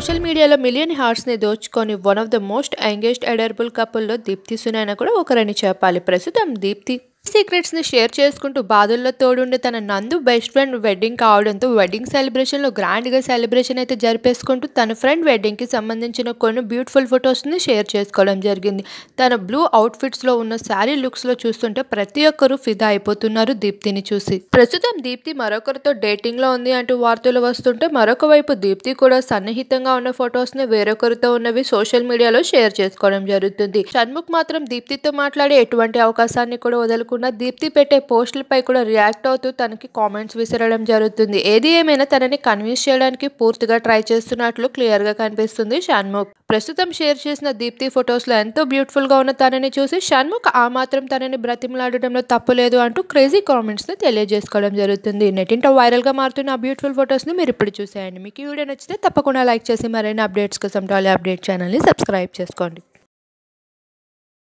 social మీడియాలో million hearts ని దోచుకొని one of the most youngest adorable కపుల్లో దీప్తి సునైనా కూడా ఒకరని చెప్పాలి ప్రస్తుతం దీప్తి సీక్రెట్స్ని షేర్ చేసుకుంటూ బాధల్లో తోడుండి తన నందు బెస్ట్ ఫ్రెండ్ వెడ్డింగ్ కావడంతో వెడ్డింగ్ సెలబ్రేషన్లో గ్రాండ్గా సెలబ్రేషన్ అయితే జరిపేసుకుంటూ తన ఫ్రెండ్ వెడ్డింగ్కి సంబంధించిన కొన్ని బ్యూటిఫుల్ ఫొటోస్ని షేర్ చేసుకోవడం జరిగింది తన బ్లూ అవుట్ఫిట్స్లో ఉన్న శారీ లుక్స్లో చూస్తుంటే ప్రతి ఒక్కరూ ఫిదా అయిపోతున్నారు దీప్తిని చూసి ప్రస్తుతం దీప్తి మరొకరితో డేటింగ్లో ఉంది అంటూ వార్తలు వస్తుంటే మరొక వైపు దీప్తి కూడా సన్నిహితంగా ఉన్న ఫొటోస్ని వేరొకరితో ఉన్నవి సోషల్ మీడియాలో షేర్ చేసుకోవడం జరుగుతుంది షణ్ముఖ్ మాత్రం దీప్తితో మాట్లాడే ఎటువంటి అవకాశాన్ని కూడా వదలకుండా కాకుండా దీప్తి పెట్టే పోస్టులపై కూడా రియాక్ట్ అవుతూ తనకి కామెంట్స్ విసిరడం జరుగుతుంది ఏది ఏమైనా తనని కన్విన్స్ చేయడానికి పూర్తిగా ట్రై చేస్తున్నట్లు క్లియర్గా కనిపిస్తుంది షాన్ముఖ్ ప్రస్తుతం షేర్ చేసిన దీప్తి ఫొటోస్లో ఎంతో బ్యూటిఫుల్గా ఉన్న తనని చూసి షణ్ముఖ్ ఆ మాత్రం తనని బ్రతిమలాడటంలో తప్పులేదు అంటూ క్రేజీ కామెంట్స్ని తెలియజేసుకోవడం జరుగుతుంది వైరల్ వైరల్గా మారుతున్న ఆ బ్యూటిఫుల్ ఫొటోస్ని మీరు ఇప్పుడు చూసేయండి మీకు ఈ వీడియో నచ్చితే తప్పకుండా లైక్ చేసి మరైన అప్డేట్స్ కోసం టాలీ అప్డేట్ ఛానల్ని సబ్స్క్రైబ్ చేసుకోండి